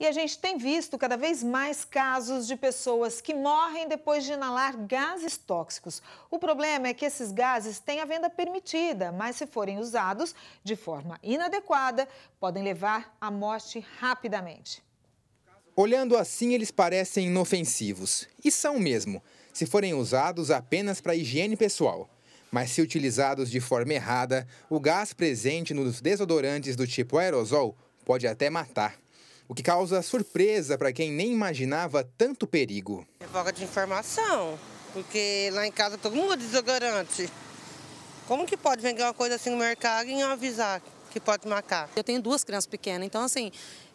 E a gente tem visto cada vez mais casos de pessoas que morrem depois de inalar gases tóxicos. O problema é que esses gases têm a venda permitida, mas se forem usados de forma inadequada, podem levar à morte rapidamente. Olhando assim, eles parecem inofensivos. E são mesmo, se forem usados apenas para higiene pessoal. Mas se utilizados de forma errada, o gás presente nos desodorantes do tipo aerosol pode até matar o que causa surpresa para quem nem imaginava tanto perigo. É falta de informação, porque lá em casa todo mundo é desodorante. Como que pode vender uma coisa assim no mercado e não avisar que pode macar? Eu tenho duas crianças pequenas, então assim,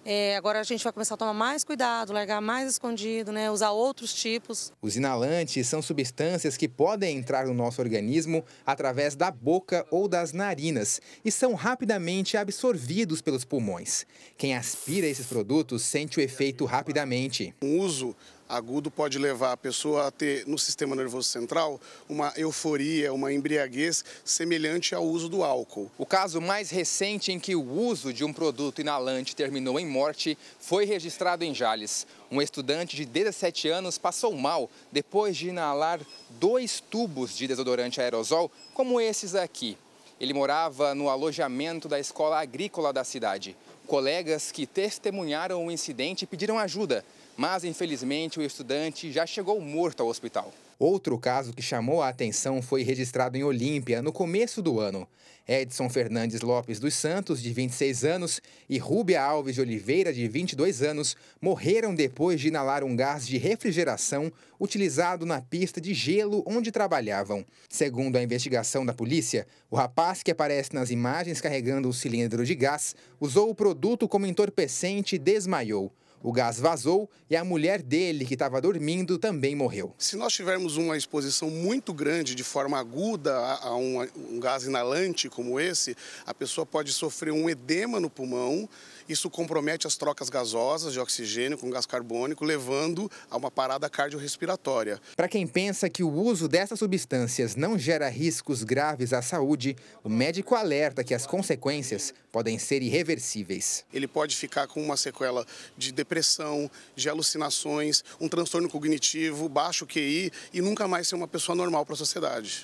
é, agora a gente vai começar a tomar mais cuidado, largar mais escondido, né? usar outros tipos. Os inalantes são substâncias que podem entrar no nosso organismo através da boca ou das narinas e são rapidamente absorvidos pelos pulmões. Quem aspira esses produtos sente o efeito rapidamente. O uso agudo pode levar a pessoa a ter no sistema nervoso central uma euforia, uma embriaguez semelhante ao uso do álcool. O caso mais recente em que o uso de um produto inalante terminou em morte foi registrado em Jales. Um estudante de 17 anos passou mal depois de inalar dois tubos de desodorante aerosol, como esses aqui. Ele morava no alojamento da escola agrícola da cidade. Colegas que testemunharam o incidente pediram ajuda mas infelizmente o estudante já chegou morto ao hospital. Outro caso que chamou a atenção foi registrado em Olímpia no começo do ano. Edson Fernandes Lopes dos Santos, de 26 anos, e Rúbia Alves de Oliveira, de 22 anos, morreram depois de inalar um gás de refrigeração utilizado na pista de gelo onde trabalhavam. Segundo a investigação da polícia, o rapaz que aparece nas imagens carregando o cilindro de gás usou o produto como entorpecente e desmaiou. O gás vazou e a mulher dele, que estava dormindo, também morreu. Se nós tivermos uma exposição muito grande, de forma aguda, a um, um gás inalante como esse, a pessoa pode sofrer um edema no pulmão. Isso compromete as trocas gasosas de oxigênio com gás carbônico, levando a uma parada cardiorrespiratória. Para quem pensa que o uso dessas substâncias não gera riscos graves à saúde, o médico alerta que as consequências podem ser irreversíveis. Ele pode ficar com uma sequela de depressão depressão, de alucinações, um transtorno cognitivo, baixo QI e nunca mais ser uma pessoa normal para a sociedade.